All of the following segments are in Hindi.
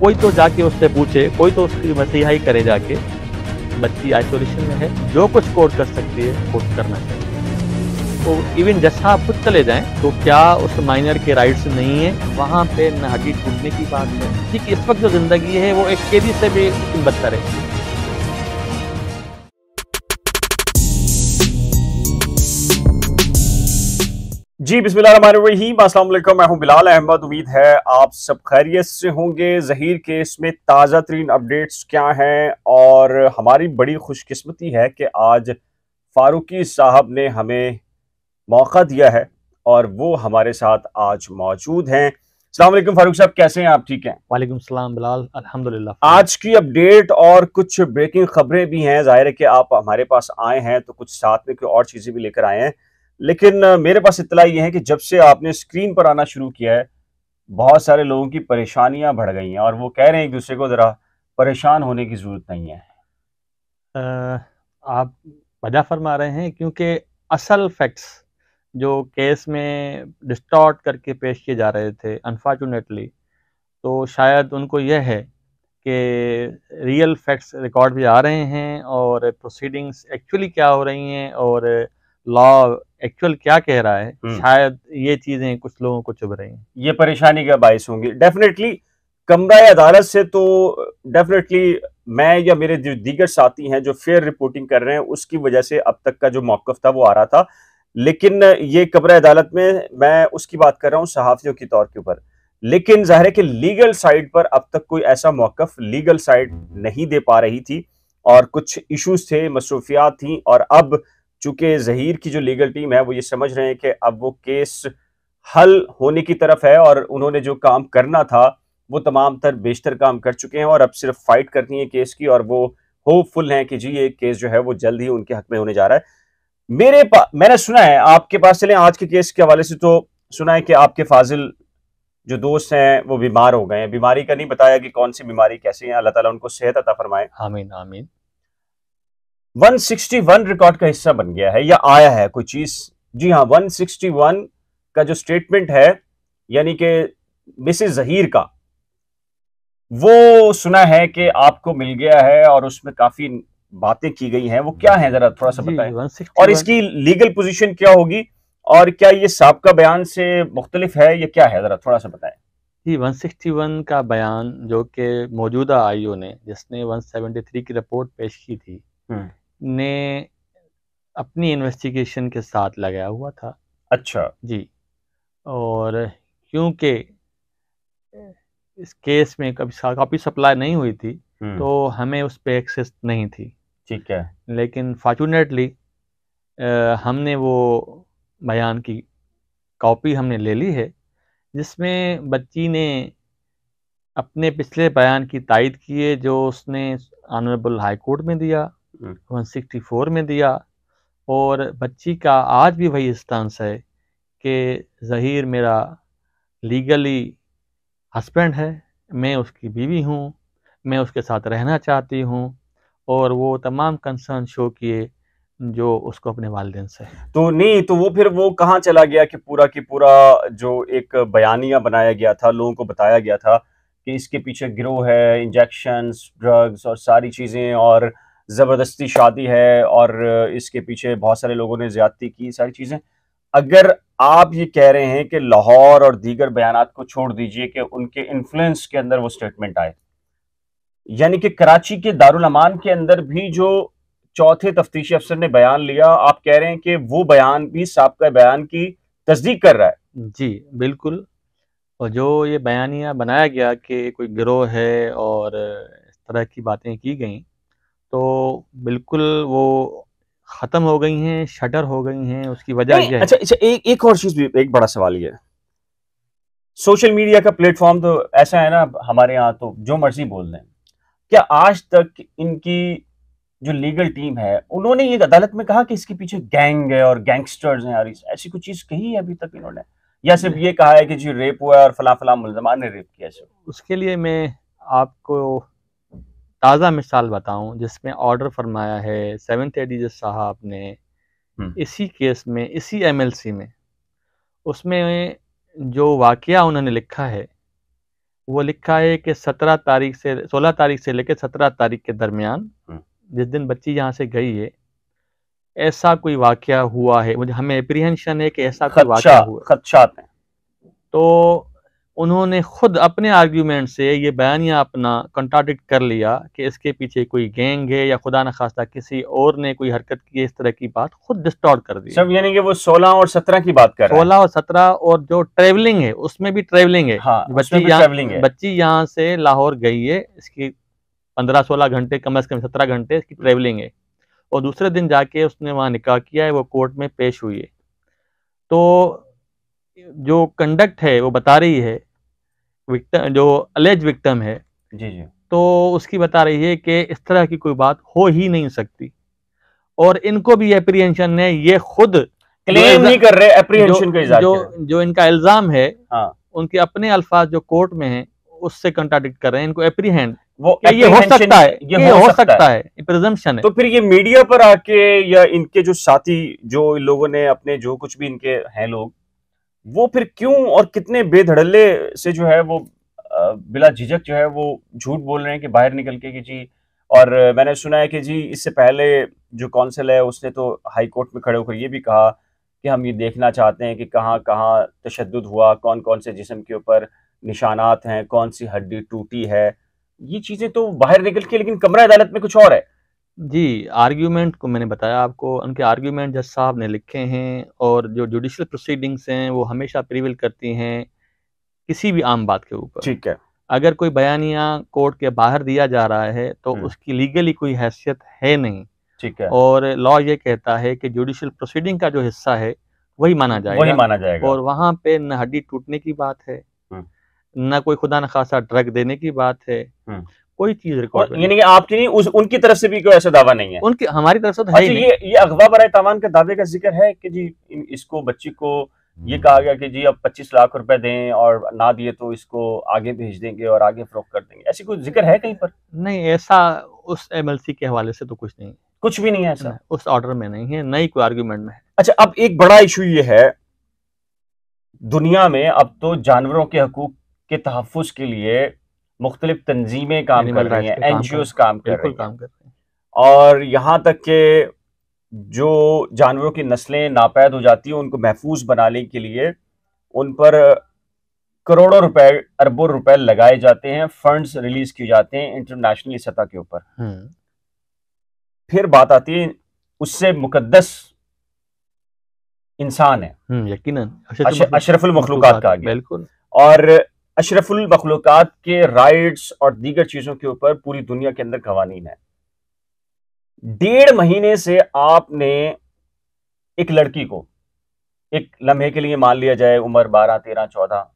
कोई तो जाके उससे पूछे कोई तो उसकी मसीहाई करे जाके बच्ची आइसोलेशन में है जो कुछ कोर्ट कर सकती है कोर्ट करना चाहिए तो इवन जैसा आप खुद चले जाएं तो क्या उस माइनर के राइट्स नहीं है वहाँ पे न हड्डी टूटने की बात है ठीक इस वक्त जो जिंदगी है वो एक कैदी से भी बदतर है जी बिस्मिल्लाहिर्रहमानिर्रहीम अस्सलाम वालेकुम मैं हूं बिलाल अहमद उम्मीद है आप सब खैरियत से होंगे जहीर केस में ताज़ा तरीन अपडेट्स क्या हैं और हमारी बड़ी खुशकस्मती है कि आज फारूकी साहब ने हमें मौका दिया है और वो हमारे साथ आज मौजूद हैं अलैक्म फारूक साहब कैसे हैं आप ठीक हैं वालेकुम सलाम बिलाल अल्हम्दुलिल्लाह आज की अपडेट और कुछ ब्रेकिंग खबरें भी हैं जाहिर है कि आप हमारे पास आए हैं तो कुछ साथ में कोई और चीज़ें भी लेकर आए हैं लेकिन मेरे पास इतला ये है कि जब से आपने स्क्रीन पर आना शुरू किया है बहुत सारे लोगों की परेशानियां बढ़ गई हैं और वो कह रहे हैं एक दूसरे को ज़रा परेशान होने की ज़रूरत नहीं है आ, आप वजह फरमा रहे हैं क्योंकि असल फैक्ट्स जो केस में डिस्टॉर्ट करके पेश किए जा रहे थे अनफॉर्चुनेटली तो शायद उनको यह है कि रियल फैक्ट्स रिकॉर्ड भी आ रहे हैं और प्रोसीडिंग्स एक्चुअली क्या हो रही हैं और लॉ एक्चुअल क्या कह रहा है हम्म। शायद ये चीजें कुछ लोगों को चुभ रही हैं ये परेशानी का बायस होंगी डेफिनेटली कमरा अदालत से तो डेफिनेटली मैं या मेरे जो दीगर साथी हैं जो फेयर रिपोर्टिंग कर रहे हैं उसकी वजह से अब तक का जो मौकफ था वो आ रहा था लेकिन ये कमरा अदालत में मैं उसकी बात कर रहा हूँ सहाफ़ियों के तौर के ऊपर लेकिन जाहिर है कि लीगल साइड पर अब तक कोई ऐसा मौकफ लीगल साइड नहीं दे पा रही थी और कुछ इश्यूज थे मसरूफियात थी और अब चूंकि जहीर की जो लीगल टीम है वो ये समझ रहे हैं कि अब वो केस हल होने की तरफ है और उन्होंने जो काम करना था वो तमाम तर बेशतर काम कर चुके हैं और अब सिर्फ फाइट करनी है केस की और वो होपफुल हैं कि जी ये केस जो है वो जल्द ही उनके हक में होने जा रहा है मेरे पास मैंने सुना है आपके पास चले आज के केस के हवाले से तो सुना है कि आपके फाजिल जो दोस्त हैं वो बीमार हो गए हैं बीमारी का नहीं बताया कि कौन सी बीमारी कैसी है अल्लाह ताला उनको सेहत अता फरमाए आमीन आमीन 161 रिकॉर्ड का हिस्सा बन गया है या आया है कोई चीज जी हाँ 161 का जो स्टेटमेंट है यानी कि मिसेस जहीर का वो सुना है कि आपको मिल गया है और उसमें काफी बातें की गई हैं वो क्या है जरा थोड़ा सा बताएं और इसकी लीगल पोजीशन क्या होगी और क्या ये सबका बयान से मुख्तलिफ है या क्या है जरा थोड़ा सा बताएं जी 161 का बयान जो कि मौजूदा आईओ ने जिसने 173 की रिपोर्ट पेश की थी हम्म। ने अपनी इन्वेस्टिगेशन के साथ लगाया हुआ था अच्छा जी और क्योंकि इस केस में कभी काफ़ी सप्लाई नहीं हुई थी हम्म। तो हमें उस पर एक्सेस नहीं थी ठीक है लेकिन फॉर्चुनेटली हमने वो बयान की कॉपी हमने ले ली है जिसमें बच्ची ने अपने पिछले बयान की तायद की है जो उसने ऑनरेबल हाई कोर्ट में दिया 164 में दिया और बच्ची का आज भी वही स्टांस है कि जहीर मेरा लीगली हस्बैंड है मैं उसकी बीवी हूँ मैं उसके साथ रहना चाहती हूँ और वो तमाम कंसर्न शो किए जो उसको अपने वालदेन से तो नहीं तो वो फिर वो कहाँ चला गया कि पूरा की पूरा जो एक बयानिया बनाया गया था लोगों को बताया गया था कि इसके पीछे गिरोह है इंजेक्शन ड्रग्स और सारी चीज़ें और ज़बरदस्ती शादी है और इसके पीछे बहुत सारे लोगों ने ज्यादती की सारी चीज़ें अगर आप ये कह रहे हैं कि लाहौर और दीगर बयान को छोड़ दीजिए कि उनके इन्फ्लुएंस के अंदर वो स्टेटमेंट आए यानी कि कराची के दारुलमान के अंदर भी जो चौथे तफ्तीशी अफसर ने बयान लिया आप कह रहे हैं कि वो बयान भी सबका बयान की तस्दीक कर रहा है जी बिल्कुल और जो ये बयानिया बनाया गया कि कोई गिरोह है और इस तरह की बातें की गई तो बिल्कुल वो ख़त्म हो गई हैं शटर हो गई हैं उसकी वजह क्या है अच्छा अच्छा एक एक और चीज़ भी एक बड़ा सवाल ये सोशल मीडिया का प्लेटफॉर्म तो ऐसा है ना हमारे यहाँ तो जो मर्जी बोल दें क्या आज तक इनकी जो लीगल टीम है उन्होंने ये अदालत में कहा कि इसके पीछे गैंग है और गैंगस्टर्स हैं और ऐसी कुछ चीज़ कही है अभी तक इन्होंने या सिर्फ ये कहा है कि जी रेप हुआ है और फला फला मुलजमान ने रेप किया उसके लिए मैं आपको ताज़ा मिसाल बताऊं जिसमें ऑर्डर फरमाया है सेवन्थ एडीज साहब ने हम्म। इसी केस में इसी एमएलसी में उसमें जो वाक़ उन्होंने लिखा है वो लिखा है कि सत्रह तारीख से सोलह तारीख से लेकर सत्रह तारीख के दरमियान हम्म। जिस दिन बच्ची यहाँ से गई है ऐसा कोई वाक़ हुआ है मुझे हमें अप्रीहेंशन है कि ऐसा कोई वाक़ हुआ खदशात हैं तो उन्होंने खुद अपने आर्ग्यूमेंट से ये बयानिया अपना कंट्राडिक्ट कर लिया कि इसके पीछे कोई गैंग है या खुदा न खास्ता किसी और ने कोई हरकत की इस तरह की बात खुद डिस्टॉर्ट कर दी सब यानी कि वो सोलह और सत्रह की बात कर सोलह और सत्रह और जो ट्रेवलिंग है उसमें भी ट्रेवलिंग है हाँ, बच्ची बच्ची यहाँ से लाहौर गई है इसकी पंद्रह सोलह घंटे कम अज कम सत्रह घंटे इसकी ट्रेवलिंग है और दूसरे दिन जाके उसने वहाँ निकाह किया है वो कोर्ट में पेश हुई है तो जो कंडक्ट है वो बता रही है विक्टम जो अलेज विक्टम है जी जी तो उसकी बता रही है कि इस तरह की कोई बात हो ही नहीं सकती और इनको भी एप्रीहेंशन ने ये खुद क्लेम नहीं कर रहे एप्रीहेंशन के जो जो इनका इल्जाम है हाँ। उनके अपने अल्फाज जो कोर्ट में हैं उससे कंट्राडिक्ट कर रहे हैं इनको एप्रीहेंड वो ये हो सकता है ये, ये हो सकता है, है। प्रिजम्पशन है तो फिर ये मीडिया पर आके या इनके जो साथी जो लोगों ने अपने जो कुछ भी इनके हैं लोग वो फिर क्यों और कितने बेधड़ल्ले से जो है वो बिला झिझक जो है वो झूठ बोल रहे हैं कि बाहर निकल के कि जी और मैंने सुना है कि जी इससे पहले जो काउंसिल है उसने तो हाई कोर्ट में खड़े होकर ये भी कहा कि हम ये देखना चाहते हैं कि कहाँ कहाँ तशद हुआ कौन कौन से जिसम के ऊपर निशानात हैं कौन सी हड्डी टूटी है ये चीज़ें तो बाहर निकल के लेकिन कमरा अदालत में कुछ और है जी, आर्ग्यूमेंट को मैंने बताया आपको, उनके आर्ग्यूमेंट जज साहब ने लिखे हैं और जो जुडिशियल प्रोसीडिंग्स हैं, वो हमेशा प्रिविल करती हैं, किसी भी आम बात के ऊपर। ठीक है। अगर कोई बयानिया कोर्ट के बाहर दिया जा रहा है, तो उसकी लीगली कोई हैसियत है नहीं। ठीक है। और लॉ ये कहता है कि जुडिशियल प्रोसीडिंग का जो हिस्सा है, वही माना जाएगा। वही माना जाएगा। और वहाँ पे न हड्डी टूटने की बात है, न कोई खुदा न खासा ड्रग देने की बात है। कोई चीज रिकॉर्ड यानी कि आपकी नहीं उस उनकी तरफ से भी कोई ऐसा दावा नहीं है उनकी हमारी तरफ से तो अच्छा, ये ये अगवा बरए तवान के दावे का जिक्र है कि जी इसको बच्ची को हम्म। ये कहा गया कि जी अब 25 लाख रुपए दें और ना दिए तो इसको आगे भेज देंगे और आगे फरोख कर देंगे ऐसी कोई जिक्र है कहीं पर नहीं ऐसा उस एमएलसी के हवाले से तो कुछ नहीं कुछ भी नहीं है ऐसा उस ऑर्डर में नहीं है नहीं कोई आर्ग्यूमेंट में अच्छा अब एक बड़ा इशू ये है दुनिया में अब तो जानवरों के हकूक के तहफ़ के लिए मुख्तलिफ तंजीमें काम कर रही हैं एन जी ओज काम कर रही हैं और यहाँ तक के जो जानवरों की नस्लें नापैद हो जाती हैं उनको महफूज बनाने के लिए उन पर करोड़ों रुपए अरबों रुपए लगाए जाते हैं फंड्स रिलीज किए जाते हैं इंटरनेशनली सतह के ऊपर हम्म। फिर बात आती है उससे मुकदस इंसान है हम्म, यकीनन अशरफुल मखलूक का बिल्कुल और अशरफुल के राइट्स और दीगर चीज़ों के ऊपर पूरी दुनिया के अंदर कवानीन है डेढ़ महीने से आपने एक लड़की को एक लम्हे के लिए मान लिया जाए उम्र बारह तेरह चौदह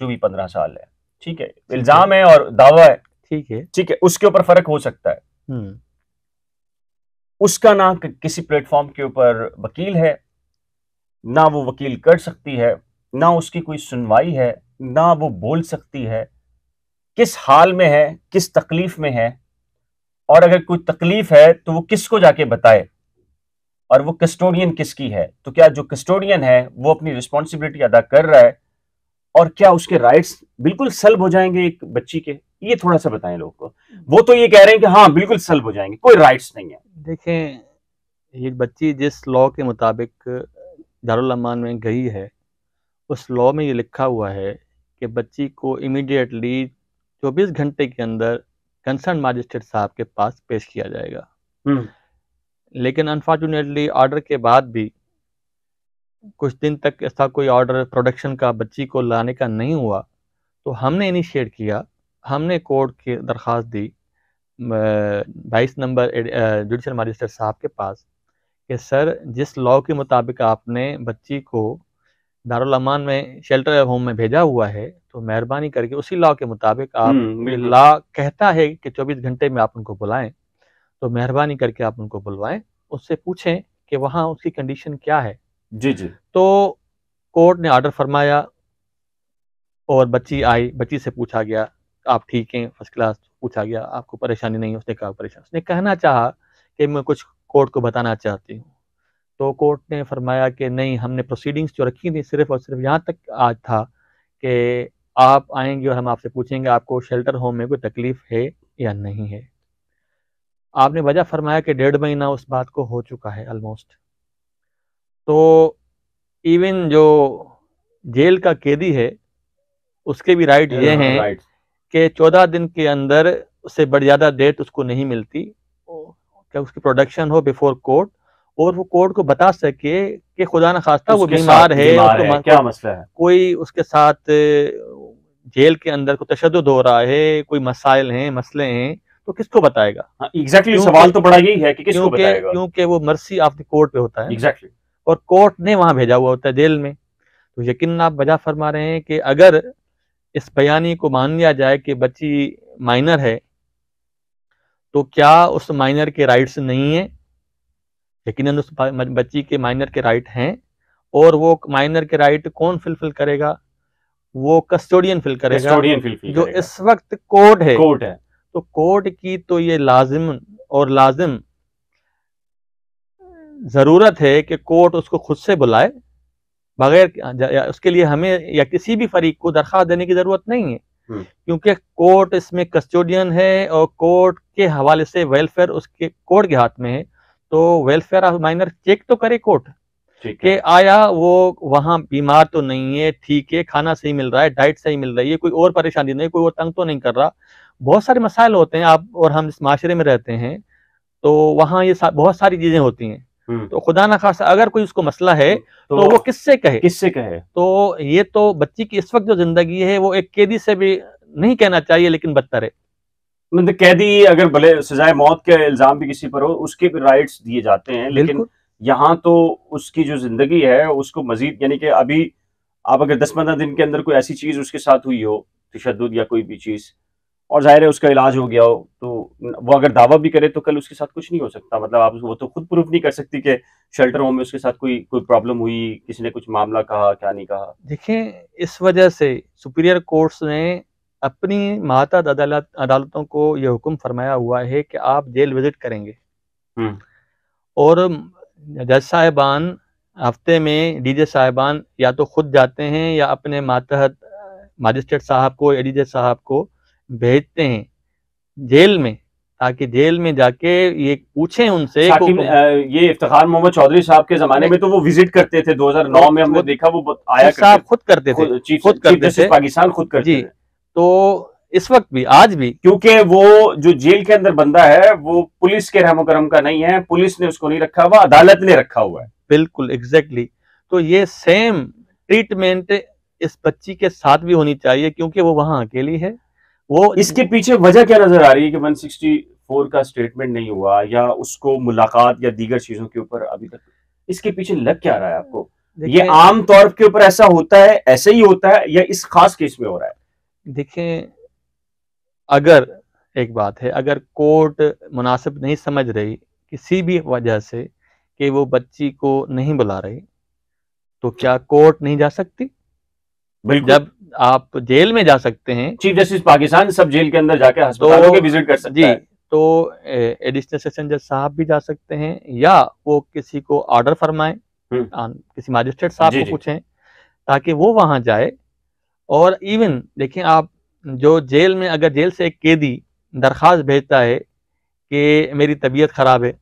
जो भी पंद्रह साल है ठीक है इल्जाम है और दावा है ठीक है ठीक है उसके ऊपर फर्क हो सकता है हम्म। उसका ना किसी प्लेटफॉर्म के ऊपर वकील है ना वो वकील कर सकती है ना उसकी कोई सुनवाई है ना वो बोल सकती है किस हाल में है किस तकलीफ में है और अगर कोई तकलीफ है तो वो किसको जाके बताए और वो कस्टोडियन किसकी है तो क्या जो कस्टोडियन है वो अपनी रिस्पॉन्सिबिलिटी अदा कर रहा है और क्या उसके राइट्स बिल्कुल सल्ब हो जाएंगे एक बच्ची के ये थोड़ा सा बताएं लोगों को वो तो ये कह रहे हैं कि हाँ बिल्कुल सल्ब हो जाएंगे कोई राइट्स नहीं है देखें ये बच्ची जिस लॉ के मुताबिक दारुल अमान में गई है उस लॉ में ये लिखा हुआ है कि बच्ची को इमीडिएटली चौबीस घंटे के अंदर कंसर्न मजिस्ट्रेट साहब के पास पेश किया जाएगा हम्म। लेकिन अनफॉर्चुनेटली ऑर्डर के बाद भी कुछ दिन तक ऐसा कोई ऑर्डर प्रोडक्शन का बच्ची को लाने का नहीं हुआ तो हमने इनिशिएट किया हमने कोर्ट की दरख्वास्त दी बाईस नंबर जुडिशल मजिस्ट्रेट साहब के पास कि सर जिस लॉ के मुताबिक आपने बच्ची को दारुलमान में शेल्टर होम में भेजा हुआ है तो मेहरबानी करके उसी लॉ के मुताबिक आप हम्म, लॉ कहता है कि 24 घंटे में आप उनको बुलाएं तो मेहरबानी करके आप उनको बुलवाएं उससे पूछें कि वहाँ उसकी कंडीशन क्या है जी जी तो कोर्ट ने ऑर्डर फरमाया और बच्ची आई बच्ची से पूछा गया आप ठीक हैं फर्स्ट क्लास पूछा गया आपको परेशानी नहीं उसने कहा परेशान उसने कहना चाहा कि मैं कुछ कोर्ट को बताना चाहती हूँ तो कोर्ट ने फरमाया कि नहीं हमने प्रोसीडिंग्स जो रखी थी सिर्फ और सिर्फ यहाँ तक आज था कि आप आएंगे और हम आपसे पूछेंगे आपको शेल्टर होम में कोई तकलीफ़ है या नहीं है आपने वजह फरमाया कि डेढ़ महीना उस बात को हो चुका है ऑलमोस्ट तो इवन जो जेल का कैदी है उसके भी राइट ये हाँ, हैं कि चौदह दिन के अंदर उससे बड़ी ज़्यादा डेट उसको नहीं मिलती क्या उसकी प्रोडक्शन हो बिफोर कोर्ट और वो कोर्ट को बता सके कि खुदा न खास्ता वो बीमार है, है, है क्या मसला है कोई उसके साथ जेल के अंदर को तशद हो रहा है कोई मसाइल हैं मसले हैं तो किसको बताएगा एग्जैक्टली हाँ, exactly, सवाल तो बड़ा यही है कि किसको क्योंकि वो मर्सी ऑफ द कोर्ट पे होता है एग्जैक्टली exactly. और कोर्ट ने वहां भेजा हुआ होता है जेल में तो यकीन आप वजह फरमा रहे हैं कि अगर इस बयानी को मान लिया जाए कि बच्ची माइनर है तो क्या उस माइनर के राइट्स नहीं है यकीन बच्ची के माइनर के राइट हैं और वो माइनर के राइट कौन फिलफिल करेगा वो कस्टोडियन फिल करेगा कस्टोडियन फिल फिल जो इस वक्त कोर्ट है कोर्ट है तो कोर्ट की तो ये लाजिम और लाजिम जरूरत है कि कोर्ट उसको खुद से बुलाए बगैर उसके लिए हमें या किसी भी फरीक को दरख्वास्त देने की जरूरत नहीं है हम्म। क्योंकि कोर्ट इसमें कस्टोडियन है और कोर्ट के हवाले से वेलफेयर उसके कोर्ट के हाथ में है तो वेलफेयर ऑफ माइनर चेक तो करे कोर्ट कि आया वो वहां बीमार तो नहीं है ठीक है खाना सही मिल रहा है डाइट सही मिल रही है कोई और परेशानी नहीं कोई और तंग तो नहीं कर रहा बहुत सारे मसाइल होते हैं आप और हम इस माशरे में रहते हैं तो वहां ये सा, बहुत सारी चीजें होती हैं हम्म। तो खुदा ना खासा अगर कोई उसको मसला है तो-, तो, तो वो किससे कहे किससे कहे तो ये तो बच्ची की इस वक्त जो जिंदगी है वो एक कैदी से भी नहीं कहना चाहिए लेकिन बदतर है मतलब कैदी अगर भले सजाए मौत के इल्जाम भी किसी पर हो उसके भी राइट्स दिए जाते हैं लेकिन यहाँ तो उसकी जो जिंदगी है उसको मजीद यानी कि अभी आप अगर दस पंद्रह दिन के अंदर कोई ऐसी चीज उसके साथ हुई हो तशद या कोई भी चीज और जाहिर है उसका इलाज हो गया हो तो वो अगर दावा भी करे तो कल उसके साथ कुछ नहीं हो सकता मतलब आप वो तो खुद प्रूफ नहीं कर सकती कि शेल्टर होम में उसके साथ कोई कोई प्रॉब्लम हुई किसी ने कुछ मामला कहा क्या नहीं कहा देखें इस वजह से सुपीरियर कोर्ट्स ने अपनी माता अदालत अदालतों को यह हुक्म फरमाया हुआ है कि आप जेल विजिट करेंगे हम्म। और जज साहेबान हफ्ते में डीजे साहेबान या तो खुद जाते हैं या अपने मातहत मजिस्ट्रेट साहब को या जे साहब को भेजते हैं जेल में ताकि जेल में जाके ये पूछें उनसे को, ये इफ्तार मोहम्मद चौधरी साहब के जमाने में तो वो विजिट करते थे 2009 में हमने देखा वो आया साहब खुद करते थे खुद करते थे पाकिस्तान खुद करते थे तो इस वक्त भी आज भी क्योंकि वो जो जेल के अंदर बंदा है वो पुलिस के रहम करम का नहीं है पुलिस ने उसको नहीं रखा हुआ अदालत ने रखा हुआ है बिल्कुल एग्जैक्टली exactly. तो ये सेम ट्रीटमेंट इस बच्ची के साथ भी होनी चाहिए क्योंकि वो वहां अकेली है वो इसके पीछे वजह क्या नजर आ रही है कि 164 का स्टेटमेंट नहीं हुआ या उसको मुलाकात या दीगर चीजों के ऊपर अभी तक इसके पीछे लग क्या रहा है आपको ये आम तौर के ऊपर ऐसा होता है ऐसे ही होता है या इस खास केस में हो रहा है देखें अगर एक बात है अगर कोर्ट मुनासिब नहीं समझ रही किसी भी वजह से कि वो बच्ची को नहीं बुला रही तो क्या कोर्ट नहीं जा सकती जब आप जेल में जा सकते हैं चीफ जस्टिस पाकिस्तान सब जेल के अंदर जाके अस्पतालों तो, के विजिट कर सकते जी है। तो एडिशनल सेशन जज साहब भी जा सकते हैं या वो किसी को ऑर्डर फरमाए हम्म। किसी मजिस्ट्रेट साहब को पूछें ताकि वो वहां जाए और इवन देखें आप जो जेल में अगर जेल से एक कैदी दरख्वास्त भेजता है कि मेरी तबीयत ख़राब है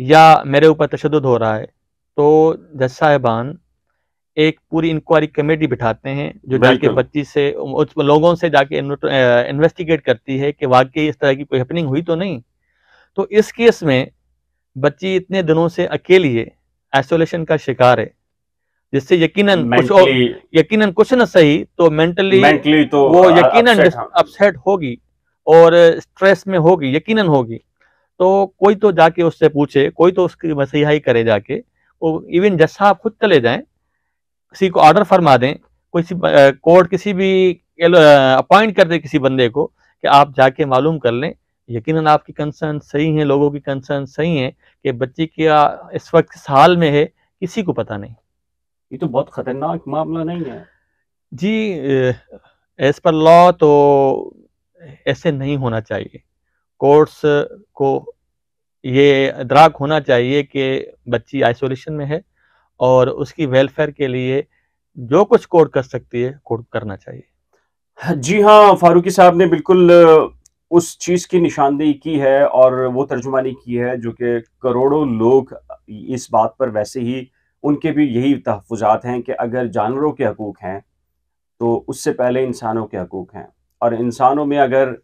या मेरे ऊपर तशद हो रहा है तो जज साहिबान एक पूरी इंक्वायरी कमेटी बिठाते हैं जो जाके पच्चीस से लोगों से जाके इन्वेस्टिगेट करती है कि वाकई इस तरह की कोई हैपनिंग हुई तो नहीं तो इस केस में बच्ची इतने दिनों से अकेली है आइसोलेशन का शिकार है जिससे यकीनन कुछ और यकीनन कुछ न सही तो मेंटली तो वो यकीनन अपसेट हाँ। होगी और स्ट्रेस में होगी यकीनन होगी तो कोई तो जाके उससे पूछे कोई तो उसकी मसीहाई करे जाके वो इवन जैसा आप खुद चले जाएं किसी को ऑर्डर फरमा दें किसी कोर्ट किसी भी अपॉइंट कर दे किसी बंदे को कि आप जाके मालूम कर लें यकीनन आपकी कंसर्न सही है लोगों की कंसर्न सही है कि बच्ची क्या इस वक्त साल में है किसी को पता नहीं ये तो बहुत खतरनाक मामला नहीं है जी एज पर लॉ तो ऐसे नहीं होना चाहिए कोर्ट्स को ये इदराक होना चाहिए कि बच्ची आइसोलेशन में है और उसकी वेलफेयर के लिए जो कुछ कोर्ट कर सकती है कोर्ट करना चाहिए हाँ, जी हाँ फारूकी साहब ने बिल्कुल उस चीज़ की निशानदेही की है और वो तर्जुमानी की है जो कि करोड़ों लोग इस बात पर वैसे ही उनके भी यही तहफ़ात हैं कि अगर जानवरों के हकूक़ हैं तो उससे पहले इंसानों के हकूक़ हैं और इंसानों में अगर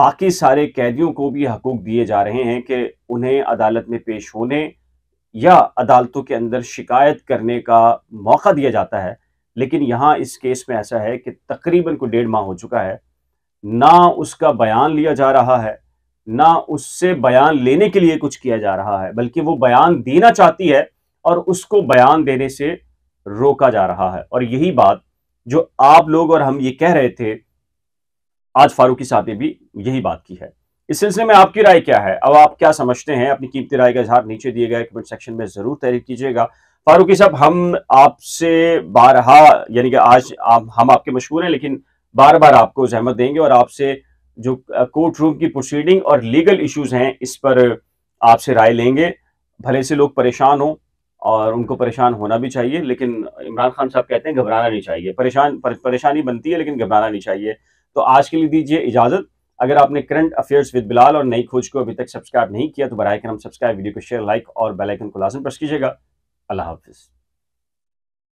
बाकी सारे कैदियों को भी हकूक़ दिए जा रहे हैं कि उन्हें अदालत में पेश होने या अदालतों के अंदर शिकायत करने का मौका दिया जाता है लेकिन यहाँ इस केस में ऐसा है कि तकरीबन को डेढ़ माह हो चुका है ना उसका बयान लिया जा रहा है ना उससे बयान लेने के लिए कुछ किया जा रहा है बल्कि वो बयान देना चाहती है और उसको बयान देने से रोका जा रहा है और यही बात जो आप लोग और हम ये कह रहे थे आज फारूकी साहब ने भी यही बात की है इस सिलसिले में आपकी राय क्या है अब आप क्या समझते हैं अपनी कीमती राय का इजहार नीचे दिए गए कमेंट सेक्शन में जरूर तहरीर कीजिएगा फारूकी साहब हम आपसे बारहा यानी कि आज आप हम आपके मशहूर हैं लेकिन बार बार आपको जहमत देंगे और आपसे जो कोर्ट रूम की प्रोसीडिंग और लीगल इश्यूज हैं इस पर आपसे राय लेंगे भले से लोग परेशान हों और उनको परेशान होना भी चाहिए लेकिन इमरान खान साहब कहते हैं घबराना नहीं चाहिए परेशान पर, परेशानी बनती है लेकिन घबराना नहीं चाहिए तो आज के लिए दीजिए इजाज़त अगर आपने करंट अफेयर्स विद बिलाल और नई खोज को अभी तक सब्सक्राइब नहीं किया तो बर करम सब्सक्राइब वीडियो को शेयर लाइक और बेलाइकन को लाजम प्रेस कीजिएगा अल्लाह हाफिज़